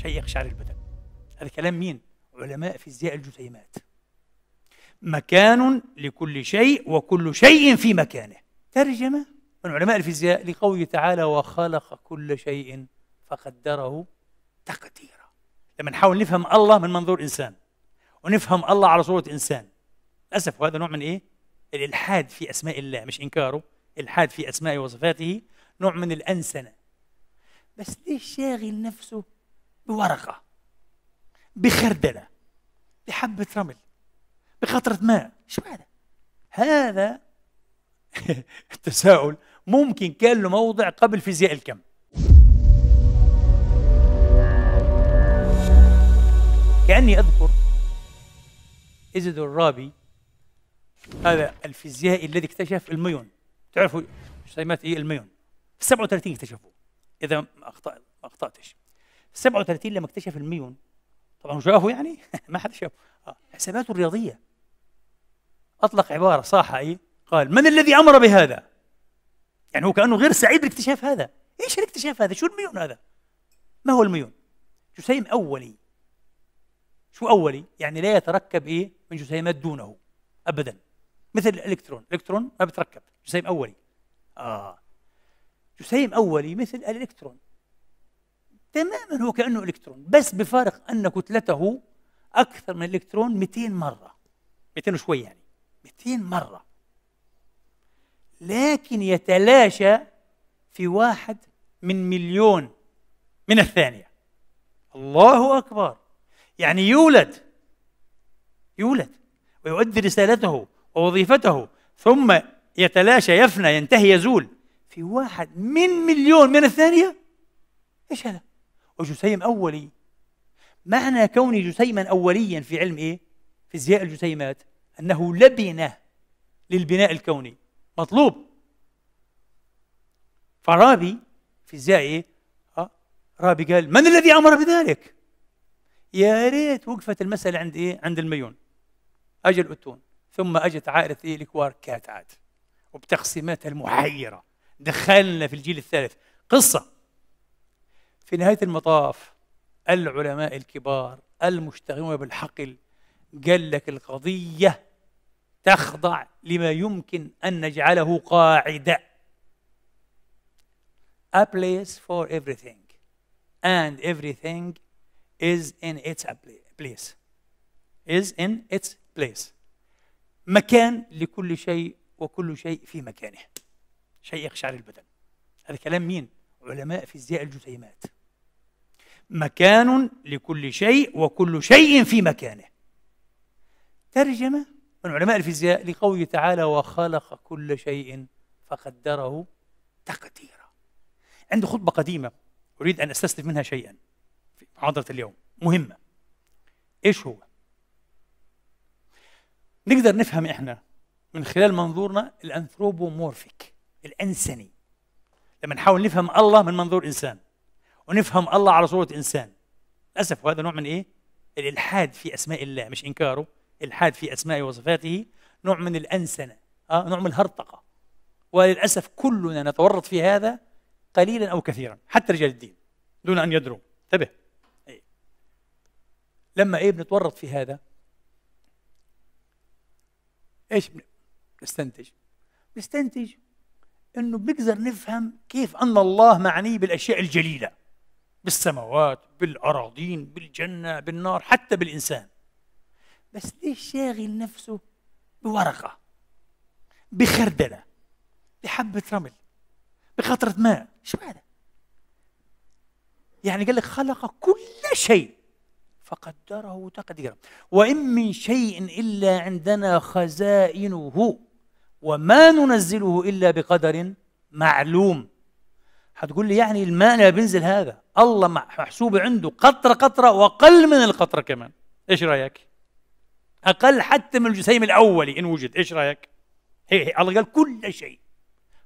شيء يقشعر البدن هذا كلام مين؟ علماء فيزياء الجسيمات مكان لكل شيء وكل شيء في مكانه ترجمة من علماء الفيزياء لقوله تعالى وخلق كل شيء فقدره تقديرا لما نحاول نفهم الله من منظور إنسان ونفهم الله على صورة إنسان للأسف وهذا نوع من إيه؟ الإلحاد في أسماء الله مش إنكاره إلحاد في أسماء وصفاته نوع من الأنسنة بس ليش شاغل نفسه بورقة بخردلة بحبة رمل بقطرة ماء شو هذا؟ هذا التساؤل ممكن كان له موضع قبل فيزياء الكم كأني أذكر إزدور الرابي هذا الفيزيائي الذي اكتشف الميون تعرفوا جسيمات ايه الميون في 37 اكتشفوه اذا ما اخطات ما اخطاتش 37 لما اكتشف الميون طبعا شافه يعني ما حد شافه آه. حساباته الرياضيه اطلق عباره صاحه ايه قال من الذي امر بهذا يعني هو كانه غير سعيد باكتشاف هذا ايش الاكتشاف هذا شو الميون هذا ما هو الميون جسيم اولي شو اولي يعني لا يتركب ايه من جسيمات دونه ابدا مثل الالكترون الالكترون ما بتركب جسيم اولي اه جسيم اولي مثل الالكترون تماما هو كانه الكترون بس بفارق ان كتلته اكثر من الالكترون 200 مره 200 وشوي يعني 200 مره لكن يتلاشى في واحد من مليون من الثانيه الله اكبر يعني يولد يولد ويؤدي رسالته ووظيفته ثم يتلاشى يفنى ينتهي يزول في واحد من مليون من الثانيه ايش هذا وجسيم أولي معنى كوني جسيما أوليا في علم إيه؟ فيزياء الجسيمات أنه لبنة للبناء الكوني مطلوب فرابي فيزيائي إيه؟ آه رابي قال من الذي أمر بذلك؟ يا ريت وقفت المسألة عند إيه؟ عند الميون أجل الأتون ثم أجت عائلة إيه الكواركات عاد وبتقسيماتها المحيرة دخلنا في الجيل الثالث قصة في نهاية المطاف العلماء الكبار المشتغلون بالحقل قال لك القضية تخضع لما يمكن أن نجعله قاعدة A place for everything and everything is in its place is in its place مكان لكل شيء وكل شيء في مكانه شيء يقشعر البدن هذا كلام مين؟ علماء فيزياء الجسيمات مكان لكل شيء وكل شيء في مكانه ترجمة من علماء الفيزياء لقوله تعالى وخلق كل شيء فقدره تقديرا عندي خطبة قديمة أريد أن أستسلف منها شيئا في محاضرة اليوم مهمة إيش هو؟ نقدر نفهم إحنا من خلال منظورنا الأنثروبومورفيك الأنسني لما نحاول نفهم الله من منظور إنسان ونفهم الله على صورة إنسان للأسف وهذا نوع من إيه؟ الإلحاد في أسماء الله مش إنكاره إلحاد في أسمائه وصفاته نوع من الأنسنة آه نوع من الهرطقة وللأسف كلنا نتورط في هذا قليلا أو كثيرا حتى رجال الدين دون أن يدروا انتبه إيه. لما إيه بنتورط في هذا إيش بنستنتج بنستنتج انه بنقدر نفهم كيف ان الله معني بالاشياء الجليله بالسماوات بالأراضين بالجنة بالنار حتى بالإنسان بس ليش شاغل نفسه بورقة بخردلة بحبة رمل بقطرة ماء شو هذا يعني قال لك خلق كل شيء فقدره تقديرا وإن من شيء إلا عندنا خزائنه وما ننزله إلا بقدر معلوم هتقول لي يعني الماء لا بينزل هذا الله محسوب عنده قطره قطره واقل من القطره كمان ايش رايك اقل حتى من الجسيم الاولي ان وجد ايش رايك هي هي الله قال كل شيء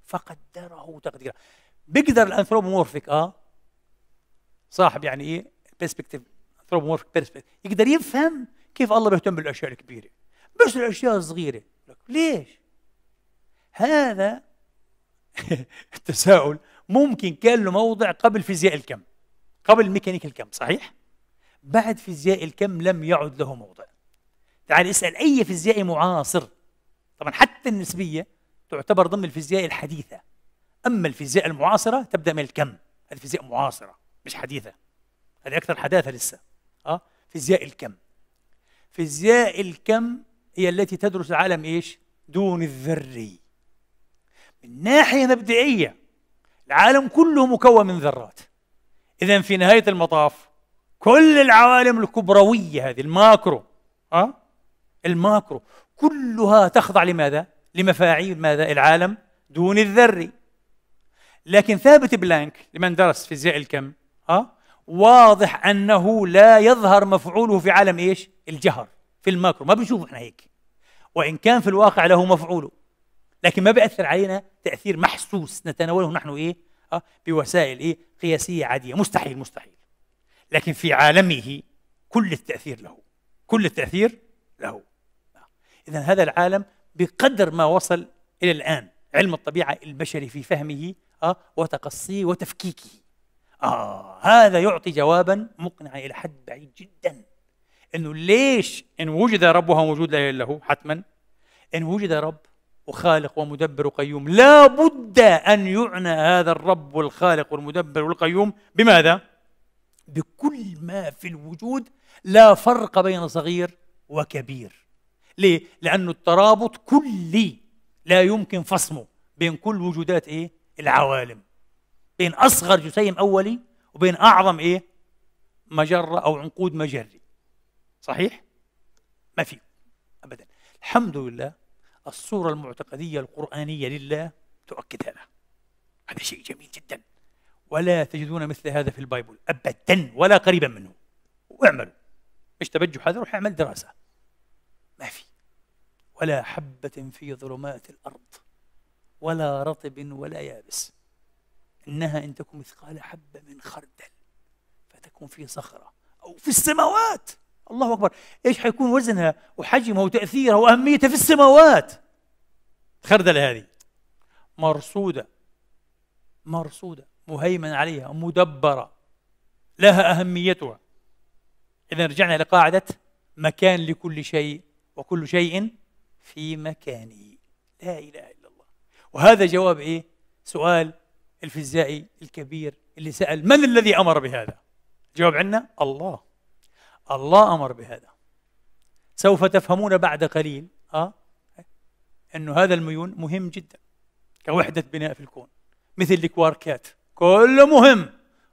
فقدره تقديرا بيقدر الانثروبومورفيك اه صاحب يعني ايه بيرسبكتيف انثروبومورفيك بيرسبكتيف يقدر يفهم كيف الله بيهتم بالاشياء الكبيره بس الاشياء الصغيره ليش هذا التساؤل ممكن كان له موضع قبل فيزياء الكم قبل ميكانيك الكم صحيح؟ بعد فيزياء الكم لم يعد له موضع تعال اسأل أي فيزيائي معاصر طبعا حتى النسبية تعتبر ضمن الفيزياء الحديثة أما الفيزياء المعاصرة تبدأ من الكم هذه فيزياء معاصرة مش حديثة هذه أكثر حداثة لسه أه؟ فيزياء الكم فيزياء الكم هي التي تدرس العالم إيش؟ دون الذري من ناحية مبدئية العالم كله مكون من ذرات إذا في نهاية المطاف كل العوالم الكبروية هذه الماكرو أه؟ الماكرو كلها تخضع لماذا؟ لمفاعيل ماذا؟ العالم دون الذري لكن ثابت بلانك لمن درس فيزياء الكم أه؟ واضح أنه لا يظهر مفعوله في عالم إيش؟ الجهر في الماكرو ما بنشوف إحنا هيك وإن كان في الواقع له مفعوله لكن ما بيأثر علينا تأثير محسوس نتناوله نحن إيه؟ أه بوسائل إيه؟ قياسية عادية مستحيل مستحيل لكن في عالمه كل التأثير له كل التأثير له إذا هذا العالم بقدر ما وصل إلى الآن علم الطبيعة البشري في فهمه أه وتقصيه وتفكيكه آه هذا يعطي جوابا مقنعا إلى حد بعيد جدا أنه ليش إن وجد رب موجود لا إله إلا هو حتما إن وجد رب وخالق ومدبر وقيوم لا بد أن يعنى هذا الرب والخالق والمدبر والقيوم بماذا؟ بكل ما في الوجود لا فرق بين صغير وكبير ليه؟ لأن الترابط كلي لا يمكن فصمه بين كل وجودات إيه؟ العوالم بين أصغر جسيم أولي وبين أعظم إيه؟ مجرة أو عنقود مجري صحيح؟ ما في أبدا الحمد لله الصورة المعتقدية القرآنية لله تؤكد هذا هذا شيء جميل جدا ولا تجدون مثل هذا في البايبل أبدا ولا قريبا منه واعملوا مش تبجح هذا روح اعمل دراسة ما في ولا حبة في ظلمات الأرض ولا رطب ولا يابس إنها إن تكن مثقال حبة من خردل فتكون في صخرة أو في السماوات الله اكبر ايش حيكون وزنها وحجمها وتاثيرها واهميتها في السماوات الخردله هذه مرصوده مرصوده مهيمن عليها مدبره لها اهميتها اذا رجعنا لقاعده مكان لكل شيء وكل شيء في مكانه لا اله الا الله وهذا جواب ايه سؤال الفيزيائي الكبير اللي سال من الذي امر بهذا الجواب عنا الله الله امر بهذا سوف تفهمون بعد قليل اه انه هذا الميون مهم جدا كوحده بناء في الكون مثل الكواركات كله مهم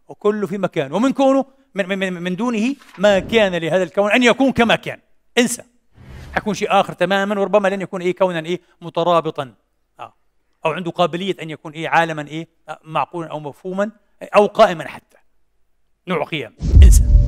وكله في مكان ومن كونه من, من, من دونه ما كان لهذا الكون ان يكون كما كان انسى حيكون شيء اخر تماما وربما لن يكون اي كونا ايه مترابطا آه. او عنده قابليه ان يكون ايه عالما ايه آه، معقولا او مفهوما او قائما حتى نوع قيم انسى